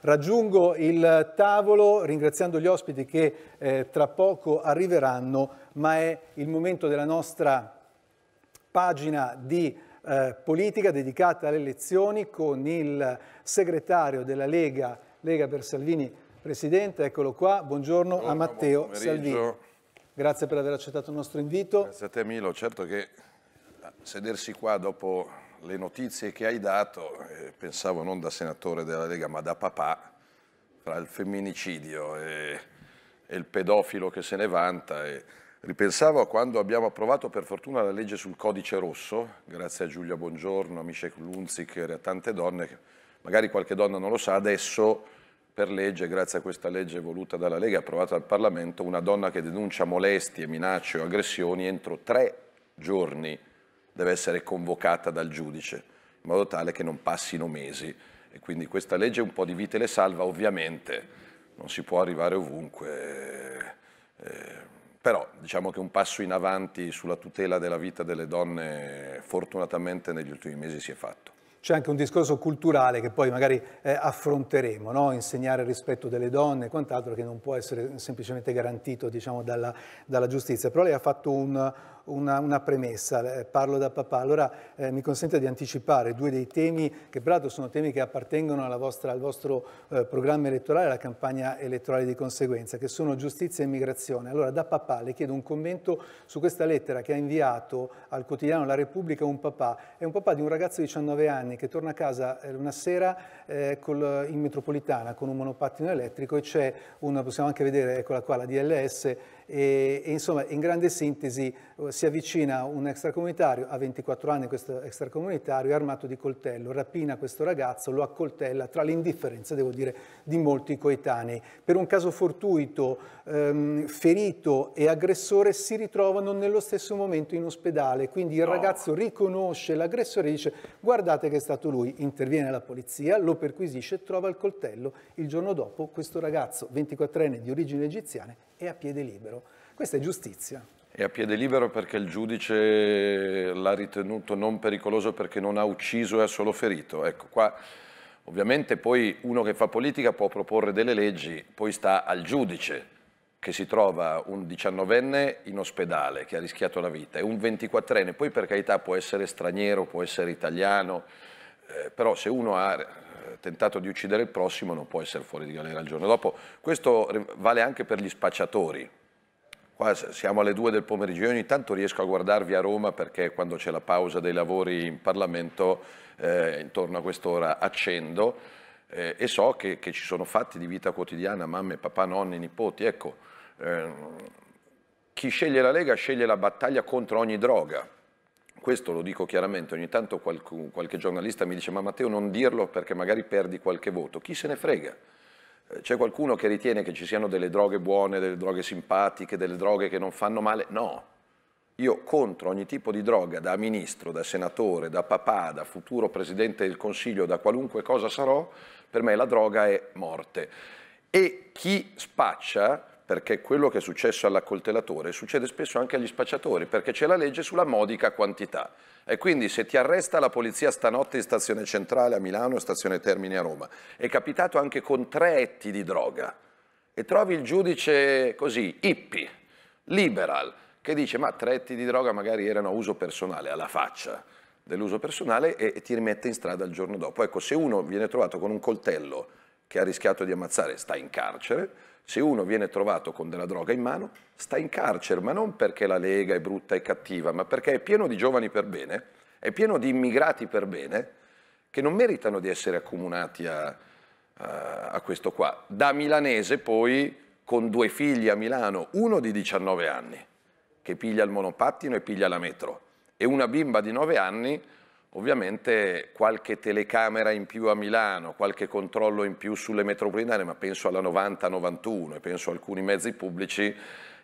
Raggiungo il tavolo ringraziando gli ospiti che eh, tra poco arriveranno, ma è il momento della nostra pagina di eh, politica dedicata alle elezioni con il segretario della Lega, Lega per Salvini Presidente, eccolo qua, buongiorno, buongiorno a Matteo buon Salvini. Grazie per aver accettato il nostro invito. Grazie a te Milo, certo che eh, sedersi qua dopo le notizie che hai dato, eh, pensavo non da senatore della Lega ma da papà, tra il femminicidio e, e il pedofilo che se ne vanta. E, ripensavo a quando abbiamo approvato per fortuna la legge sul codice rosso, grazie a Giulia Bongiorno, a Misce Lunzic e a tante donne, magari qualche donna non lo sa, adesso per legge, grazie a questa legge voluta dalla Lega, approvata dal Parlamento, una donna che denuncia molestie, minacce o aggressioni entro tre giorni deve essere convocata dal giudice, in modo tale che non passino mesi. E quindi questa legge un po' di vite le salva, ovviamente non si può arrivare ovunque, eh, eh, però diciamo che un passo in avanti sulla tutela della vita delle donne fortunatamente negli ultimi mesi si è fatto. C'è anche un discorso culturale che poi magari eh, affronteremo, no? insegnare il rispetto delle donne e quant'altro che non può essere semplicemente garantito diciamo, dalla, dalla, giustizia. Però lei ha fatto un, una, una premessa, eh, parlo da papà. Allora eh, mi consente di anticipare due dei temi che peraltro sono temi che appartengono vostra, al vostro eh, programma elettorale, alla campagna elettorale di conseguenza, che sono giustizia e immigrazione. Allora da papà le chiedo un commento su questa lettera che ha inviato al quotidiano La Repubblica un papà. È un papà di un ragazzo di 19 anni che torna a casa eh, una sera eh, col, in metropolitana con un monopattino elettrico e c'è una, possiamo anche vedere, eccola qua, la DLS, e, e insomma, in grande sintesi, eh, si avvicina un extracomunitario, a 24 anni questo extracomunitario, è armato di coltello, rapina questo ragazzo, lo accoltella tra l'indifferenza, devo dire, di molti coetanei. Per un caso fortuito, ehm, ferito e aggressore si ritrovano nello stesso momento in ospedale, quindi il no. ragazzo riconosce l'aggressore e dice guardate che è stato lui, interviene la polizia, lo perquisisce trova il coltello. Il giorno dopo questo ragazzo, 24enne di origine egiziana, è a piede libero. Questa è giustizia. È a piede libero perché il giudice l'ha ritenuto non pericoloso perché non ha ucciso e ha solo ferito. Ecco, qua ovviamente poi uno che fa politica può proporre delle leggi, poi sta al giudice che si trova un diciannovenne in ospedale che ha rischiato la vita e un ventiquattrenne, poi per carità può essere straniero, può essere italiano, eh, però se uno ha eh, tentato di uccidere il prossimo non può essere fuori di galera il giorno dopo. Questo vale anche per gli spacciatori, Qua siamo alle 2 del pomeriggio, io ogni tanto riesco a guardarvi a Roma perché quando c'è la pausa dei lavori in Parlamento eh, intorno a quest'ora accendo eh, e so che, che, ci sono fatti di vita quotidiana, mamme, papà, nonni, nipoti, ecco, eh, chi sceglie la Lega sceglie la battaglia contro ogni droga, questo lo dico chiaramente, ogni tanto qualche, qualche giornalista mi dice ma Matteo non dirlo perché magari perdi qualche voto, chi se ne frega? c'è qualcuno che ritiene che ci siano delle droghe buone, delle droghe simpatiche, delle droghe che non fanno male? No. Io contro ogni tipo di droga, da ministro, da senatore, da papà, da futuro presidente del Consiglio, da qualunque cosa sarò, per me la droga è morte. E chi spaccia perché quello che è successo all'accoltellatore succede spesso anche agli spacciatori, perché c'è la legge sulla modica quantità. E quindi se ti arresta la polizia stanotte in stazione centrale a Milano e stazione Termini a Roma, è capitato anche con tre etti di droga, e trovi il giudice così, hippie, liberal, che dice ma tre etti di droga magari erano a uso personale, alla faccia dell'uso personale, e, e ti rimette in strada il giorno dopo. Ecco, se uno viene trovato con un coltello che ha rischiato di ammazzare, sta in carcere, se uno viene trovato con della droga in mano, sta in carcere, ma non perché la Lega è brutta e cattiva, ma perché è pieno di giovani per bene, è pieno di immigrati per bene, che non meritano di essere accomunati a, a, a questo qua. Da milanese poi, con due figli a Milano, uno di 19 anni, che piglia il monopattino e piglia la metro, e una bimba di 9 anni Ovviamente qualche telecamera in più a Milano, qualche controllo in più sulle metropolitane, ma penso alla 90-91 e penso a alcuni mezzi pubblici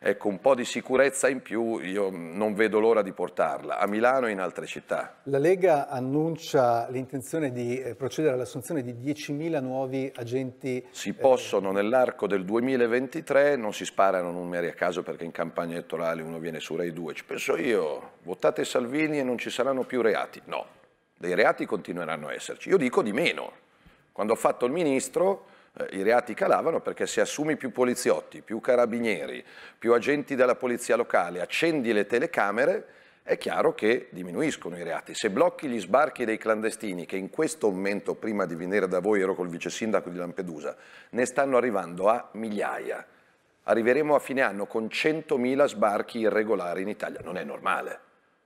ecco, un po' di sicurezza in più io non vedo l'ora di portarla a Milano e in altre città. La Lega annuncia l'intenzione di eh, procedere all'assunzione di 10.000 nuovi agenti. Si eh, possono nell'arco del 2023, non si sparano numeri a caso perché in campagna elettorale uno viene su Rai 2, ci penso io, votate Salvini e non ci saranno più reati. No, dei reati continueranno a esserci. Io dico di meno. Quando ho fatto il ministro eh, i reati calavano perché se assumi più poliziotti, più carabinieri, più agenti della polizia locale, accendi le telecamere, è chiaro che diminuiscono i reati. Se blocchi gli sbarchi dei clandestini, che in questo momento, prima di venire da voi, ero col vice sindaco di Lampedusa, ne stanno arrivando a migliaia. Arriveremo a fine anno con 100.000 sbarchi irregolari in Italia. Non è normale,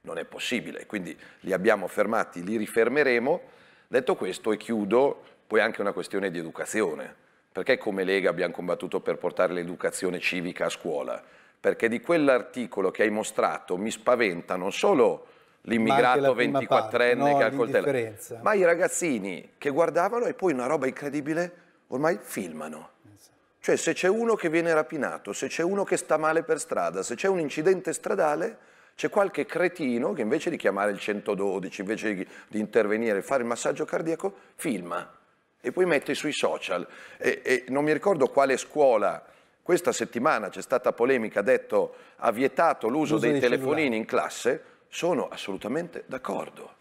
non è possibile. Quindi li abbiamo fermati, li rifermeremo. Detto questo, e chiudo, poi è anche una questione di educazione. Perché come Lega abbiamo combattuto per portare l'educazione civica a scuola? Perché di quell'articolo che hai mostrato mi spaventa non solo l'immigrato 24enne no, che ha il coltello, ma i ragazzini che guardavano e poi una roba incredibile ormai filmano. Cioè se c'è uno che viene rapinato, se c'è uno che sta male per strada, se c'è un incidente stradale, c'è qualche cretino che invece di chiamare il 112, invece di, intervenire e fare il massaggio cardiaco, filma e poi mette sui social. E, e non mi ricordo quale scuola, questa settimana c'è stata polemica, ha detto ha vietato l'uso dei, dei telefonini in classe, sono assolutamente d'accordo.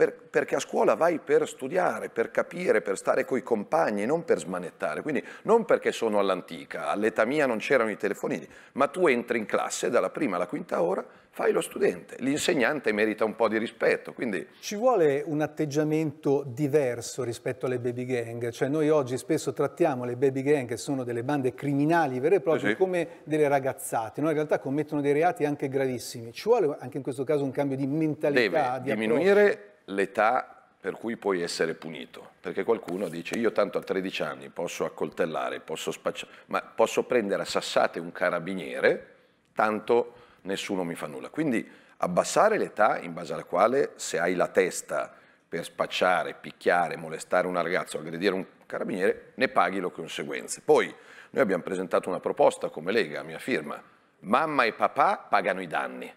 Per, perché a scuola vai per studiare, per capire, per stare coi compagni, non per smanettare. Quindi non perché sono all'antica, all'età mia non c'erano i telefonini, ma tu entri in classe dalla prima alla quinta ora, fai lo studente. L'insegnante merita un po' di rispetto. Quindi... Ci vuole un atteggiamento diverso rispetto alle baby gang. Cioè noi oggi spesso trattiamo le baby gang, che sono delle bande criminali vere e proprie, sì. come delle ragazzate. No? In realtà commettono dei reati anche gravissimi. Ci vuole anche in questo caso un cambio di mentalità. Deve di diminuire l'età per cui puoi essere punito, perché qualcuno dice io tanto a 13 anni posso accoltellare, posso spacciare, ma posso prendere a sassate un carabiniere, tanto nessuno mi fa nulla. Quindi abbassare l'età in base alla quale se hai la testa per spacciare, picchiare, molestare un ragazzo, aggredire un carabiniere, ne paghi le conseguenze. Poi noi abbiamo presentato una proposta come Lega, a mia firma, mamma e papà pagano i danni,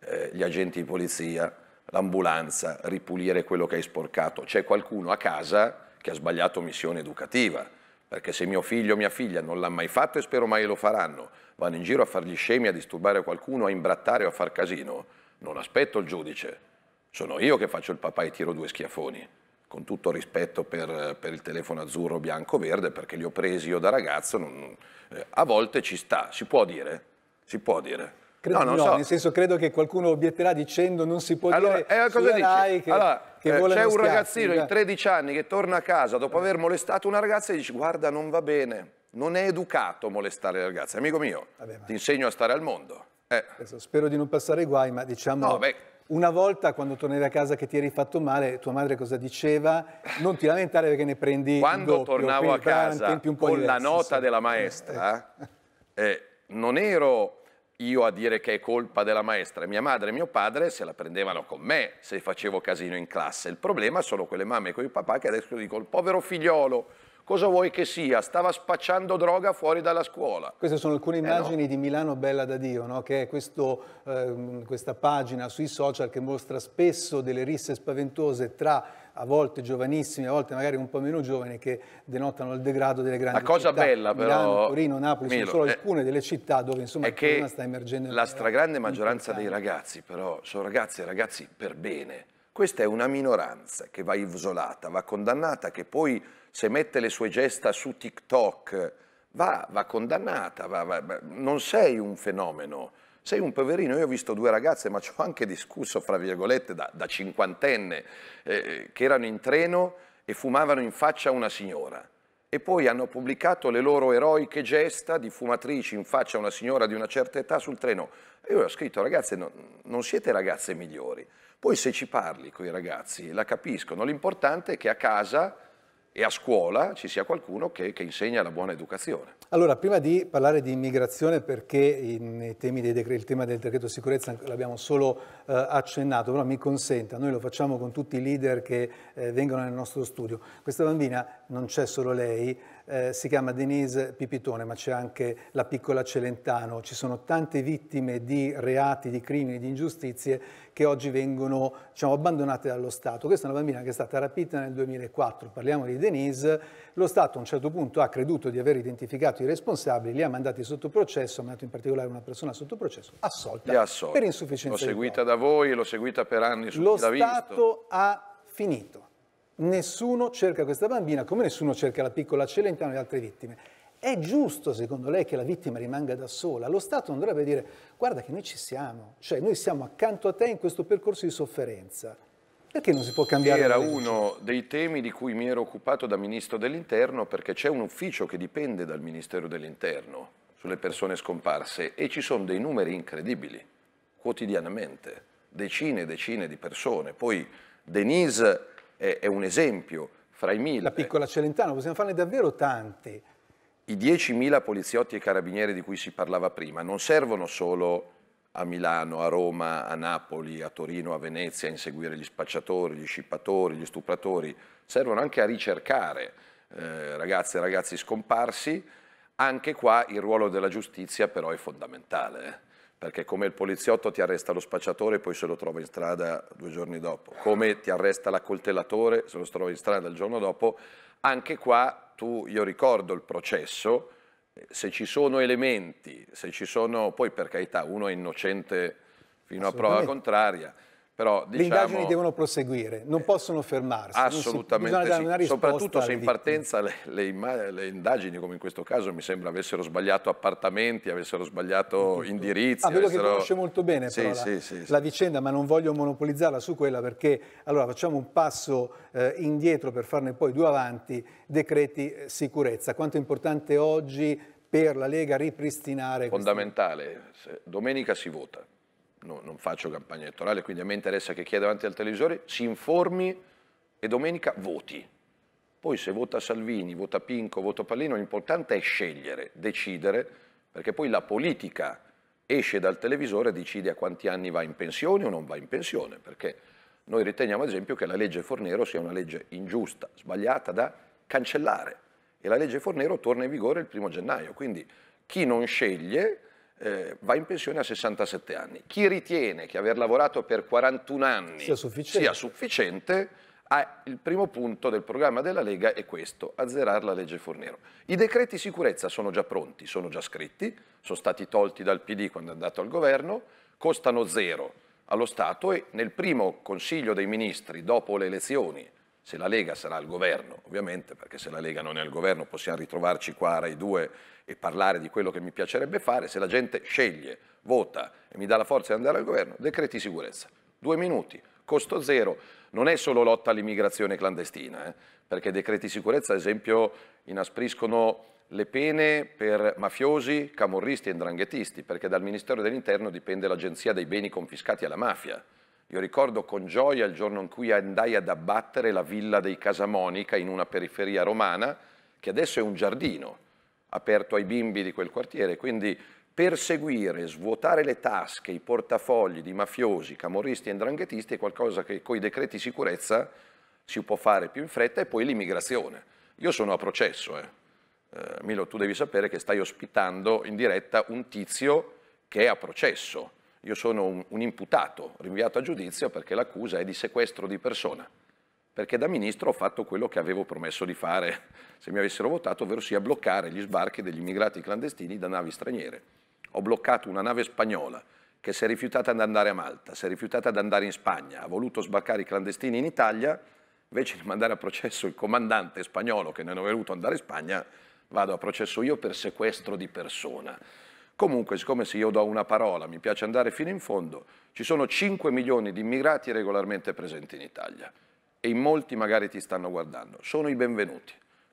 eh, gli agenti di polizia, l'ambulanza, ripulire quello che hai sporcato. C'è qualcuno a casa che ha sbagliato missione educativa, perché se mio figlio o mia figlia non l'hanno mai fatto e spero mai lo faranno, vanno in giro a fargli scemi, a disturbare qualcuno, a imbrattare o a far casino, non aspetto il giudice. Sono io che faccio il papà e tiro due schiaffoni, con tutto rispetto per, per il telefono azzurro, bianco, verde, perché li ho presi io da ragazzo. Non, eh, a volte ci sta, si può dire, si può dire. Credo, no, non no, so. Nel senso, credo che qualcuno obietterà dicendo non si può allora, dire eh, cosa dici? Che, allora, che eh, C'è un ragazzino da... di 13 anni che torna a casa dopo aver molestato una ragazza e dice guarda non va bene, non è educato molestare le ragazze. Amico mio, Vabbè, ma... ti insegno a stare al mondo. Eh. Adesso, spero di non passare guai, ma diciamo... No, beh, una volta quando tornavi a casa che ti eri fatto male, tua madre cosa diceva? Non ti lamentare perché ne prendi Quando doppio, tornavo a casa con diversi, la nota sì. della maestra, eh, eh non ero io a dire che è colpa della maestra. Mia madre e mio padre se la prendevano con me se facevo casino in classe. Il problema sono quelle mamme e quei papà che adesso dicono, povero figliolo, cosa vuoi che sia? Stava spacciando droga fuori dalla scuola. Queste sono alcune immagini eh no. di Milano Bella da Dio, no? che è questo, eh, questa pagina sui social che mostra spesso delle risse spaventose tra a volte giovanissimi, a volte magari un po' meno giovani, che denotano il degrado delle grandi città. La cosa città. bella però... Milano, Torino, Napoli, Milo, sono solo eh, alcune delle città dove insomma il problema sta emergendo. La stragrande maggioranza dei ragazzi però sono ragazzi e ragazzi per bene. Questa è una minoranza che va isolata, va condannata, che poi se mette le sue gesta su TikTok va, va condannata, va, va, non sei un fenomeno sei un poverino, io ho visto due ragazze, ma ci ho anche discusso, fra virgolette, da, da cinquantenne, eh, che erano in treno e fumavano in faccia a una signora. E poi hanno pubblicato le loro eroiche gesta di fumatrici in faccia a una signora di una certa età sul treno. E io ho scritto, ragazze, no, non siete ragazze migliori. Poi se ci parli con i ragazzi, la capiscono. L'importante è che a casa e a scuola ci sia qualcuno che, che, insegna la buona educazione. Allora, prima di parlare di immigrazione, perché il tema del decreto sicurezza l'abbiamo solo eh, accennato, però mi consenta, noi lo facciamo con tutti i leader che eh, vengono nel nostro studio. Questa bambina non c'è solo lei, eh, si chiama Denise Pipitone, ma c'è anche la piccola Celentano. Ci sono tante vittime di reati, di crimini, di ingiustizie che oggi vengono diciamo, abbandonate dallo Stato. Questa è una bambina che è stata rapita nel 2004, parliamo di Denise. Lo Stato a un certo punto ha creduto di aver identificato i responsabili, li ha mandati sotto processo, ha mandato in particolare una persona sotto processo, assolta, assolta. per insufficienza. L'ho seguita da voi, l'ho seguita per anni su Lo Stato ha finito nessuno cerca questa bambina come nessuno cerca la piccola Celentano e le altre vittime. È giusto, secondo lei, che la vittima rimanga da sola? Lo Stato non dovrebbe dire guarda che noi ci siamo, cioè noi siamo accanto a te in questo percorso di sofferenza. Perché non si può cambiare? Era uno dei temi di cui mi ero occupato da Ministro dell'Interno perché c'è un ufficio che dipende dal Ministero dell'Interno sulle persone scomparse e ci sono dei numeri incredibili, quotidianamente, decine e decine di persone. Poi Denise è, è un esempio fra i mille. La piccola Celentano, possiamo farne davvero tante. I 10.000 poliziotti e carabinieri di cui si parlava prima non servono solo a Milano, a Roma, a Napoli, a Torino, a Venezia a inseguire gli spacciatori, gli scippatori, gli stupratori, servono anche a ricercare eh, ragazze e ragazzi scomparsi. Anche qua il ruolo della giustizia però è fondamentale. Eh perché come il poliziotto ti arresta lo spacciatore e poi se lo trova in strada due giorni dopo, come ti arresta l'accoltellatore se lo trova in strada il giorno dopo, anche qua tu, io ricordo il processo, eh, se ci sono elementi, se ci sono, poi per carità, uno è innocente fino a prova contraria, però, diciamo, Le indagini diciamo, devono proseguire, non possono fermarsi. Assolutamente si, sì. Soprattutto se in partenza le, le, le, indagini, come in questo caso, mi sembra avessero sbagliato appartamenti, avessero sbagliato Tutto. Ah, indirizzi. Ah, vedo avessero... che conosce molto bene sì, però, sì, la, la, vicenda, ma non voglio monopolizzarla su quella perché allora facciamo un passo eh, indietro per farne poi due avanti, decreti eh, sicurezza. Quanto è importante oggi per la Lega ripristinare... Fondamentale, questi... domenica si vota no, non faccio campagna elettorale, quindi a me interessa che chi è davanti al televisore si informi e domenica voti. Poi se vota Salvini, vota Pinco, vota Pallino, l'importante è scegliere, decidere, perché poi la politica esce dal televisore e decide a quanti anni va in pensione o non va in pensione, perché noi riteniamo ad esempio che la legge Fornero sia una legge ingiusta, sbagliata da cancellare e la legge Fornero torna in vigore il primo gennaio, quindi chi non sceglie eh, va in pensione a 67 anni. Chi ritiene che aver lavorato per 41 anni sia sufficiente, sia sufficiente ha il primo punto del programma della Lega è questo, azzerare la legge Fornero. I decreti sicurezza sono già pronti, sono già scritti, sono stati tolti dal PD quando è andato al governo, costano zero allo Stato e nel primo Consiglio dei Ministri dopo le elezioni se la Lega sarà al governo, ovviamente, perché se la Lega non è al governo possiamo ritrovarci qua a Rai 2 e parlare di quello che mi piacerebbe fare, se la gente sceglie, vota e mi dà la forza di andare al governo, decreti sicurezza, due minuti, costo zero, non è solo lotta all'immigrazione clandestina, eh, perché decreti sicurezza, ad esempio, inaspriscono le pene per mafiosi, camorristi e ndranghetisti, perché dal Ministero dell'Interno dipende l'Agenzia dei beni confiscati alla mafia. Io ricordo con gioia il giorno in cui andai ad abbattere la villa dei Casamonica in una periferia romana, che adesso è un giardino aperto ai bimbi di quel quartiere. Quindi perseguire, svuotare le tasche, i portafogli di mafiosi, camorristi e ndranghetisti è qualcosa che con i decreti sicurezza si può fare più in fretta e poi l'immigrazione. Io sono a processo, eh. eh. Milo, tu devi sapere che stai ospitando in diretta un tizio che è a processo io sono un, un imputato rinviato a giudizio perché l'accusa è di sequestro di persona, perché da ministro ho fatto quello che avevo promesso di fare se mi avessero votato, ovvero sia bloccare gli sbarchi degli immigrati clandestini da navi straniere. Ho bloccato una nave spagnola che si è rifiutata ad andare a Malta, si è rifiutata ad andare in Spagna, ha voluto sbarcare i clandestini in Italia, invece di mandare a processo il comandante spagnolo che non è voluto andare in Spagna, vado a processo io per sequestro di persona. Comunque, siccome se io do una parola, mi piace andare fino in fondo, ci sono 5 milioni di immigrati regolarmente presenti in Italia e in molti magari ti stanno guardando. Sono i benvenuti,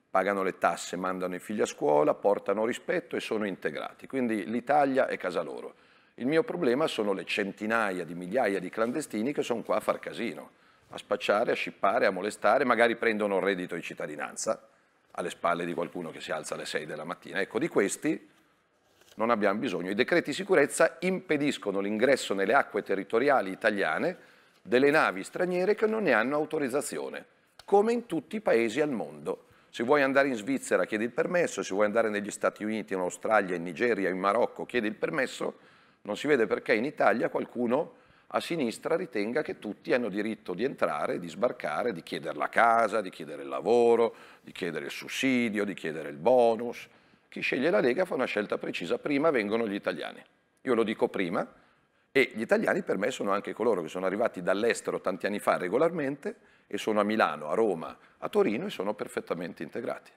pagano le tasse, mandano i figli a scuola, portano rispetto e sono integrati. Quindi l'Italia è casa loro. Il mio problema sono le centinaia di migliaia di clandestini che sono qua a far casino, a spacciare, a scippare, a molestare, magari prendono il reddito di cittadinanza alle spalle di qualcuno che si alza alle 6 della mattina. Ecco, di questi non abbiamo bisogno. I decreti sicurezza impediscono l'ingresso nelle acque territoriali italiane delle navi straniere che non ne hanno autorizzazione, come in tutti i paesi al mondo. Se vuoi andare in Svizzera chiedi il permesso, se vuoi andare negli Stati Uniti, in Australia, in Nigeria, in Marocco chiedi il permesso, non si vede perché in Italia qualcuno a sinistra ritenga che tutti hanno diritto di entrare, di sbarcare, di chiedere la casa, di chiedere il lavoro, di chiedere il sussidio, di chiedere il bonus. Chi sceglie la Lega fa una scelta precisa, prima vengono gli italiani. Io lo dico prima e gli italiani per me sono anche coloro che sono arrivati dall'estero tanti anni fa regolarmente e sono a Milano, a Roma, a Torino e sono perfettamente integrati.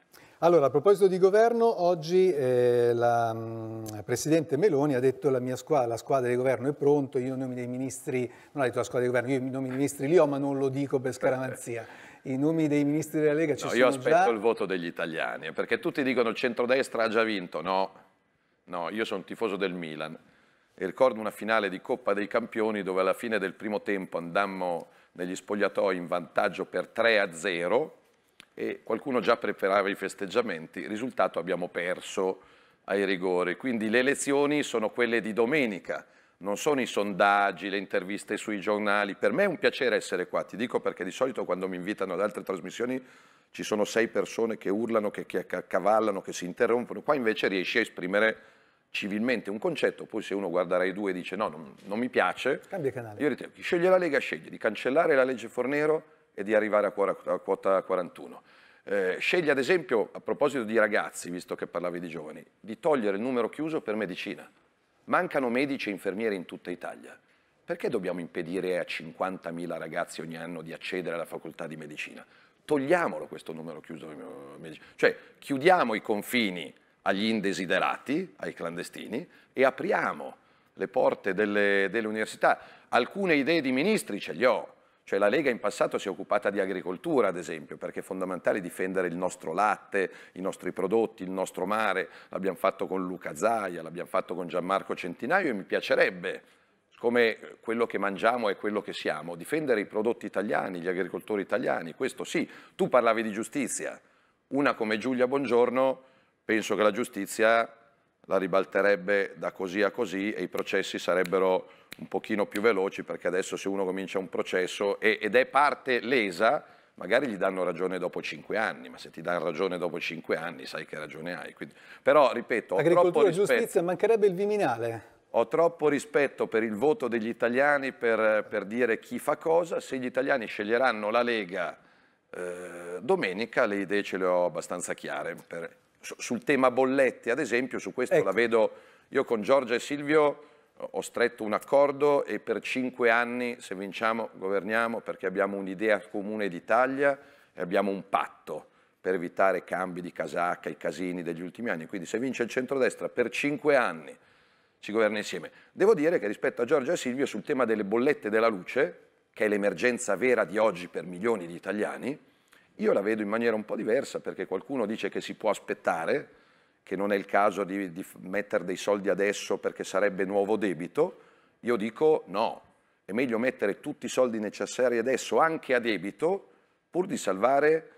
Allora, a proposito di governo, oggi eh, la mh, mm, Presidente Meloni ha detto la mia squadra, la squadra di governo è pronta, io nomi dei ministri, non ha detto la squadra di governo, io i nomi dei ministri li ho, ma non lo dico per scaramanzia. i nomi dei ministri della Lega ci no, sono già. Io aspetto già. il voto degli italiani, perché tutti dicono il centrodestra ha già vinto. No, no, io sono tifoso del Milan e ricordo una finale di Coppa dei Campioni dove alla fine del primo tempo andammo negli spogliatoi in vantaggio per 3 a 0 e qualcuno già preparava i festeggiamenti, risultato abbiamo perso ai rigori. Quindi le elezioni sono quelle di domenica, non sono i sondaggi, le interviste sui giornali. Per me è un piacere essere qua, ti dico perché di solito quando mi invitano ad altre trasmissioni ci sono sei persone che urlano, che, che cavallano, che si interrompono. Qua invece riesci a esprimere civilmente un concetto, poi se uno guarda Rai 2 e dice no, non, non mi piace, cambia canale. Io ritengo, chi sceglie la Lega sceglie di cancellare la legge Fornero e di arrivare a, quota, a quota 41. Eh, sceglie ad esempio, a proposito di ragazzi, visto che parlavi di giovani, di togliere il numero chiuso per medicina Mancano medici e infermieri in tutta Italia. Perché dobbiamo impedire a 50.000 ragazzi ogni anno di accedere alla facoltà di medicina? Togliamolo questo numero chiuso eh, Cioè, chiudiamo i confini agli indesiderati, ai clandestini, e apriamo le porte delle, delle università. Alcune idee di ministri ce le ho, cioè la Lega in passato si è occupata di agricoltura, ad esempio, perché è fondamentale difendere il nostro latte, i nostri prodotti, il nostro mare. L'abbiamo fatto con Luca Zaia, l'abbiamo fatto con Gianmarco Centinaio e mi piacerebbe, come quello che mangiamo è quello che siamo, difendere i prodotti italiani, gli agricoltori italiani, questo sì. Tu parlavi di giustizia. Una come Giulia Buongiorno, penso che la giustizia la ribalterebbe da così a così e i processi sarebbero un pochino più veloci perché adesso se uno comincia un processo e, ed è parte lesa, magari gli danno ragione dopo cinque anni, ma se ti danno ragione dopo cinque anni sai che ragione hai. Quindi, però, ripeto, ho Agricoltura e giustizia, mancherebbe il Viminale. Ho troppo rispetto per il voto degli italiani per, per dire chi fa cosa. Se gli italiani sceglieranno la Lega eh, domenica, le idee ce le ho abbastanza chiare. Per, sul tema bollette, ad esempio, su questo ecco. la vedo io con Giorgia e Silvio ho stretto un accordo e per cinque anni, se vinciamo, governiamo perché abbiamo un'idea comune d'Italia e abbiamo un patto per evitare cambi di casacca, i casini degli ultimi anni. Quindi se vince il centrodestra per cinque anni ci governa insieme. Devo dire che rispetto a Giorgia e Silvio sul tema delle bollette della luce, che è l'emergenza vera di oggi per milioni di italiani, io la vedo in maniera un po' diversa perché qualcuno dice che si può aspettare, che non è il caso di, di mettere dei soldi adesso perché sarebbe nuovo debito. Io dico no, è meglio mettere tutti i soldi necessari adesso, anche a debito, pur di salvare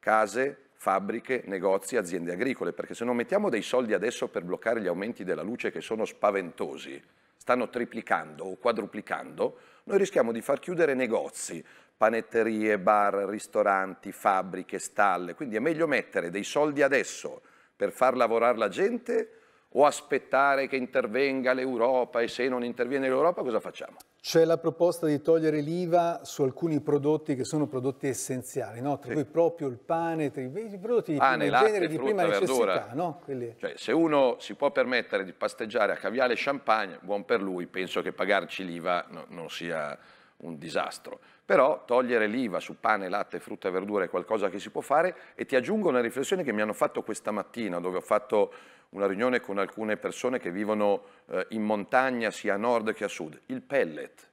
case, fabbriche, negozi, aziende agricole, perché se non mettiamo dei soldi adesso per bloccare gli aumenti della luce che sono spaventosi, stanno triplicando o quadruplicando, noi rischiamo di far chiudere negozi, panetterie, bar, ristoranti, fabbriche, stalle. Quindi è meglio mettere dei soldi adesso per far lavorare la gente o aspettare che intervenga l'Europa e se non interviene l'Europa cosa facciamo? C'è la proposta di togliere l'IVA su alcuni prodotti che sono prodotti essenziali, no? tra sì. cui proprio il pane, i prodotti di pane, latte, genere di prima necessità. No? Quelli... Cioè, se uno si può permettere di pasteggiare a caviale e champagne, buon per lui, penso che pagarci l'IVA no, non sia un disastro. Però togliere l'IVA su pane, latte, frutta e verdura è qualcosa che si può fare e ti aggiungo una riflessione che mi hanno fatto questa mattina dove ho fatto una riunione con alcune persone che vivono eh, in montagna sia a nord che a sud. Il pellet.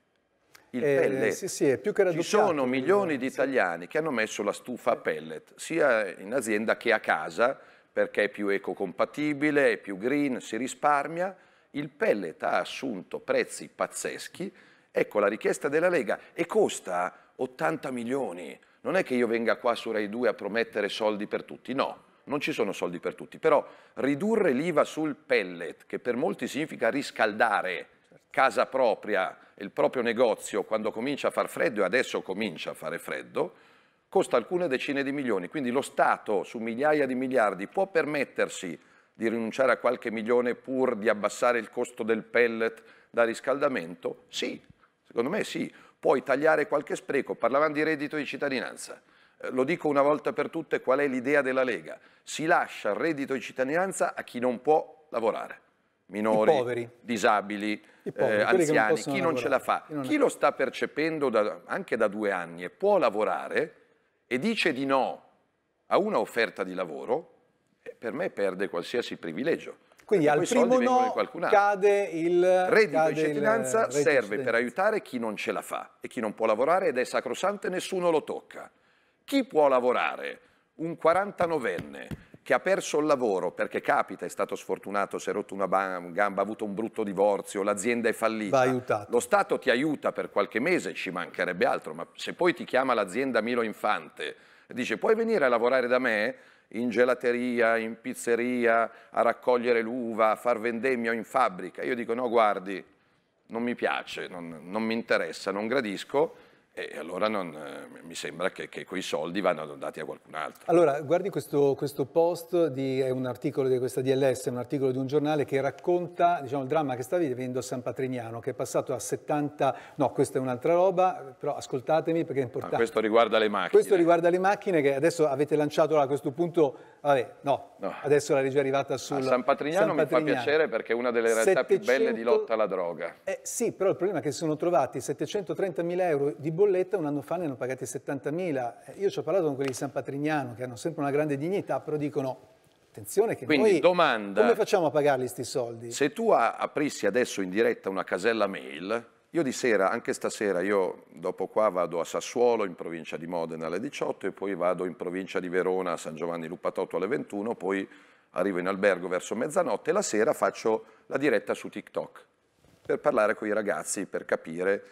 Il eh, pellet. Sì, sì, è più che Ci sono milioni di italiani sì. che hanno messo la stufa a pellet, sia in azienda che a casa, perché è più ecocompatibile, è più green, si risparmia. Il pellet ha assunto prezzi pazzeschi Ecco la richiesta della Lega e costa 80 milioni. Non è che io venga qua su Rai 2 a promettere soldi per tutti, no. Non ci sono soldi per tutti, però ridurre l'IVA sul pellet, che per molti significa riscaldare casa propria, il proprio negozio quando comincia a far freddo e adesso comincia a fare freddo, costa alcune decine di milioni. Quindi lo Stato su migliaia di miliardi può permettersi di rinunciare a qualche milione pur di abbassare il costo del pellet da riscaldamento? Sì, Secondo me sì, puoi tagliare qualche spreco. Parlavamo di reddito di cittadinanza. Eh, lo dico una volta per tutte qual è l'idea della Lega. Si lascia il reddito di cittadinanza a chi non può lavorare. Minori, disabili, eh, poveri, eh, anziani, non chi non lavorare. ce la fa. Chi, chi lo sta percependo da, anche da due anni e può lavorare e dice di no a una offerta di lavoro, eh, per me perde qualsiasi privilegio. Quindi al primo no cade il reddito cade di cittadinanza il, serve per aiutare chi non ce la fa e chi non può lavorare ed è sacrosante nessuno lo tocca. Chi può lavorare? Un 49enne che ha perso il lavoro perché capita, è stato sfortunato, si è rotto una gamba, ha avuto un brutto divorzio, l'azienda è fallita. Lo Stato ti aiuta per qualche mese, ci mancherebbe altro, ma se poi ti chiama l'azienda Milo Infante e dice puoi venire a lavorare da me, in gelateria, in pizzeria, a raccogliere l'uva, a far vendemmia o in fabbrica. Io dico no, guardi, non mi piace, non, non mi interessa, non gradisco, e allora non, eh, mi sembra che, che, quei soldi vanno dati a qualcun altro. Allora, guardi questo, questo post, di, è un articolo di questa DLS, è un articolo di un giornale che racconta diciamo, il dramma che sta vivendo a San Patrignano, che è passato a 70... No, questa è un'altra roba, però ascoltatemi perché è ah, importante. Ah, questo riguarda le macchine. Questo riguarda le macchine che adesso avete lanciato a questo punto... Vabbè, no, no. adesso la legge è arrivata sul... A San Patrignano, San Patrignano mi fa piacere perché è una delle realtà 700... più belle di lotta alla droga. Eh, sì, però il problema è che si sono trovati 730 mila euro di bolletta un anno fa ne hanno pagati 70.000. Eh, io ci ho parlato con quelli di San Patrignano che hanno sempre una grande dignità, però dicono attenzione che Quindi, noi, domanda, come facciamo a pagarli questi soldi? Se tu aprissi adesso in diretta una casella mail, io di sera, anche stasera, io dopo qua vado a Sassuolo in provincia di Modena alle 18 e poi vado in provincia di Verona a San Giovanni Lupatotto alle 21, poi arrivo in albergo verso mezzanotte e la sera faccio la diretta su TikTok per parlare con i ragazzi, per capire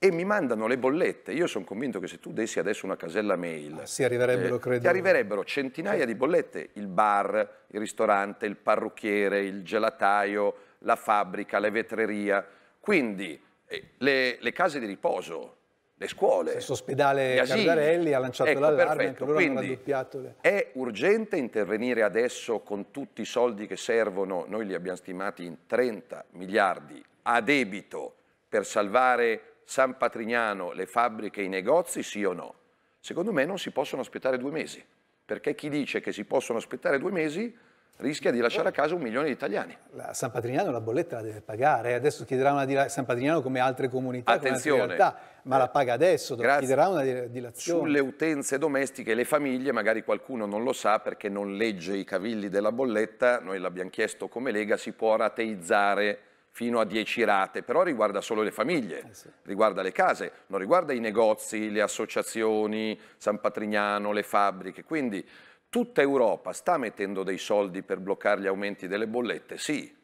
e mi mandano le bollette. Io sono convinto che se tu dessi adesso una casella mail, ah, si arriverebbero, eh, credo... ti arriverebbero centinaia di bollette, il bar, il ristorante, il parrucchiere, il gelataio, la fabbrica, la vetreria. Quindi eh, le, le, case di riposo, le scuole. Stesso ospedale Gardarelli ha lanciato ecco, l'allarme, Quindi le... è urgente intervenire adesso con tutti i soldi che servono, noi li abbiamo stimati in 30 miliardi a debito per salvare San Patrignano, le fabbriche e i negozi, sì o no? Secondo me non si possono aspettare due mesi, perché chi dice che si possono aspettare due mesi rischia di lasciare a casa un milione di italiani. La San Patrignano la bolletta la deve pagare, eh. adesso chiederà una dilazione, San Patrignano come altre comunità, Attenzione. Altre realtà, ma la paga adesso, grazie. chiederà una dilazione. Sulle utenze domestiche, le famiglie, magari qualcuno non lo sa perché non legge i cavilli della bolletta, noi l'abbiamo chiesto come Lega, si può rateizzare fino a 10 rate, però riguarda solo le famiglie, eh sì. riguarda le case, non riguarda i negozi, le associazioni, San Patrignano, le fabbriche. Quindi tutta Europa sta mettendo dei soldi per bloccare gli aumenti delle bollette? Sì.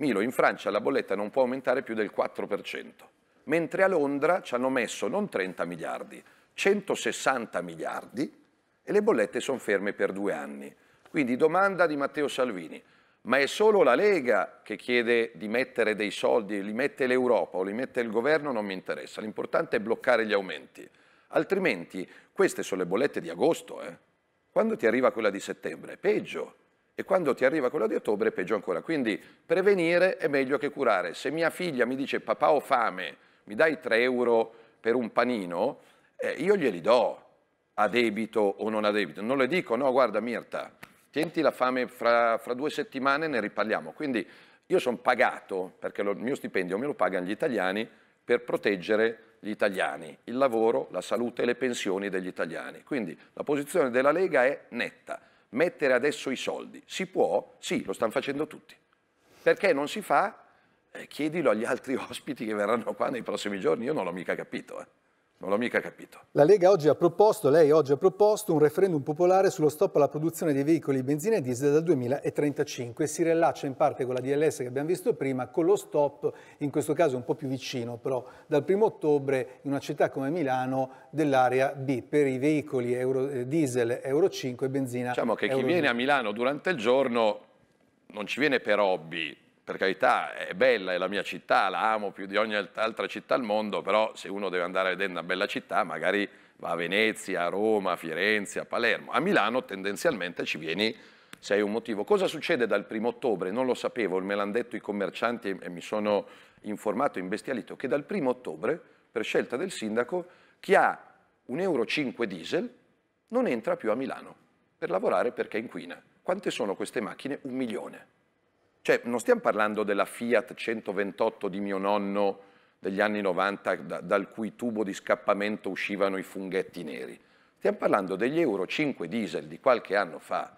Milo, in Francia la bolletta non può aumentare più del 4%, mentre a Londra ci hanno messo non 30 miliardi, 160 miliardi e le bollette sono ferme per due anni. Quindi domanda di Matteo Salvini ma è solo la Lega che chiede di mettere dei soldi, li mette l'Europa o li mette il governo, non mi interessa. L'importante è bloccare gli aumenti. Altrimenti queste sono le bollette di agosto. Eh. Quando ti arriva quella di settembre è peggio e quando ti arriva quella di ottobre è peggio ancora. Quindi prevenire è meglio che curare. Se mia figlia mi dice papà ho fame, mi dai 3 euro per un panino, eh, io glieli do a debito o non a debito. Non le dico no guarda Mirta, Tienti la fame fra, fra due settimane ne riparliamo. Quindi io sono pagato, perché lo, il mio stipendio me lo pagano gli italiani, per proteggere gli italiani, il lavoro, la salute e le pensioni degli italiani. Quindi la posizione della Lega è netta, mettere adesso i soldi. Si può? Sì, lo stanno facendo tutti. Perché non si fa? Eh, chiedilo agli altri ospiti che verranno qua nei prossimi giorni, io non l'ho mica capito. Eh. Non l'ho mica capito. La Lega oggi ha proposto, lei oggi ha proposto, un referendum popolare sullo stop alla produzione dei veicoli benzina e diesel dal 2035. Si rilaccia in parte con la DLS che abbiamo visto prima, con lo stop, in questo caso un po' più vicino, però dal 1 ottobre in una città come Milano dell'area B per i veicoli Euro, eh, diesel Euro 5 e benzina. Diciamo che Euro chi viene a Milano durante il giorno non ci viene per hobby, per carità è bella, è la mia città, la amo più di ogni altra città al mondo, però se uno deve andare a vedere una bella città magari va a Venezia, a Roma, a Firenze, a Palermo. A Milano tendenzialmente ci vieni se hai un motivo. Cosa succede dal primo ottobre? Non lo sapevo, me l'hanno detto i commercianti e mi sono informato, imbestialito, che dal primo ottobre, per scelta del sindaco, chi ha un euro 5 diesel non entra più a Milano per lavorare perché inquina. Quante sono queste macchine? Un milione. Cioè, non stiamo parlando della Fiat 128 di mio nonno degli anni 90 da, dal cui tubo di scappamento uscivano i funghetti neri. Stiamo parlando degli Euro 5 diesel di qualche anno fa.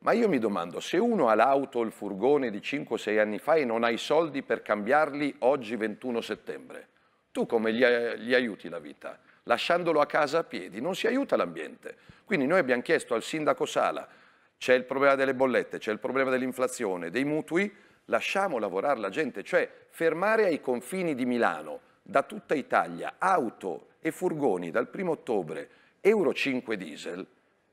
Ma io mi domando, se uno ha l'auto o il furgone di 5 6 anni fa e non ha i soldi per cambiarli oggi 21 settembre, tu come gli, gli aiuti la vita? Lasciandolo a casa a piedi, non si aiuta l'ambiente. Quindi noi abbiamo chiesto al sindaco Sala c'è il problema delle bollette, c'è il problema dell'inflazione, dei mutui, lasciamo lavorare la gente, cioè fermare ai confini di Milano, da tutta Italia, auto e furgoni dal 1 ottobre, Euro 5 diesel,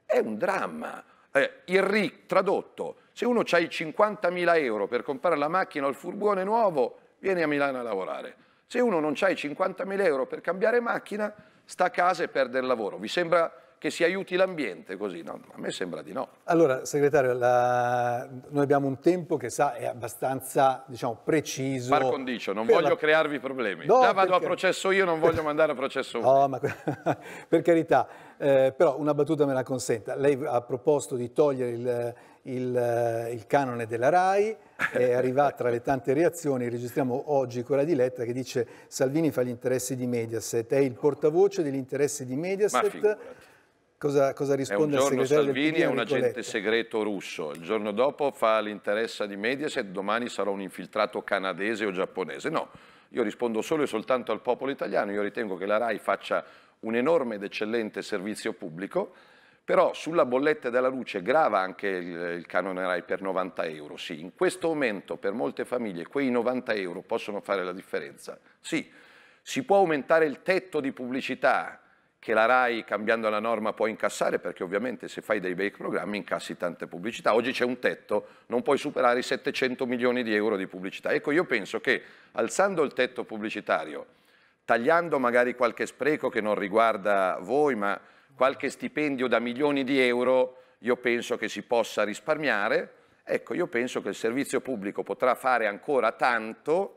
è un dramma. Eh, il RIC tradotto, se uno ha i 50.000 euro per comprare la macchina o il furgone nuovo, viene a Milano a lavorare. Se uno non ha i 50.000 euro per cambiare macchina, sta a casa e perde il lavoro. Vi sembra che si aiuti l'ambiente così? No, a me sembra di no. Allora, segretario, la... noi abbiamo un tempo che sa è abbastanza diciamo, preciso. Par condicio, non voglio la... crearvi problemi. No, Già vado perché... a processo io, non voglio mandare a processo voi. No, ma per carità, eh, però una battuta me la consenta. Lei ha proposto di togliere il, il, il canone della RAI, è arrivata tra le tante reazioni, registriamo oggi quella di Letta che dice Salvini fa gli interessi di Mediaset, è il portavoce degli interessi di Mediaset. Ma cosa, cosa risponde il segretario Salvini è un agente segreto russo, il giorno dopo fa l'interessa di Mediaset, domani sarà un infiltrato canadese o giapponese. No, io rispondo solo e soltanto al popolo italiano, io ritengo che la RAI faccia un enorme ed eccellente servizio pubblico, però sulla bolletta della luce grava anche il, il canone RAI per 90 euro, sì. In questo momento per molte famiglie quei 90 euro possono fare la differenza, sì. Si può aumentare il tetto di pubblicità, che la RAI cambiando la norma può incassare, perché ovviamente se fai dei bei programmi incassi tante pubblicità. Oggi c'è un tetto, non puoi superare i 700 milioni di euro di pubblicità. Ecco, io penso che alzando il tetto pubblicitario, tagliando magari qualche spreco che non riguarda voi, ma qualche stipendio da milioni di euro, io penso che si possa risparmiare. Ecco, io penso che il servizio pubblico potrà fare ancora tanto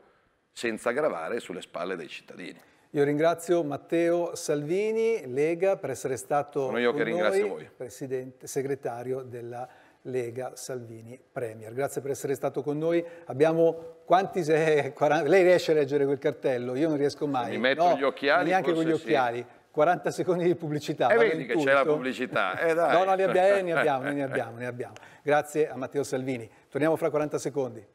senza gravare sulle spalle dei cittadini. Io ringrazio Matteo Salvini, Lega, per essere stato Sono io che ringrazio noi, voi. Presidente, segretario della Lega Salvini Premier. Grazie per essere stato con noi. Abbiamo quanti? Se, 40, lei riesce a leggere quel cartello? Io non riesco mai. Mi metto no, gli occhiali. Neanche con gli occhiali. Sì. 40 secondi di pubblicità. E eh, vedi che c'è la pubblicità. Eh, no, no, ne abbiamo, eh, ne abbiamo, ne abbiamo, ne abbiamo. Grazie a Matteo Salvini. Torniamo fra 40 secondi.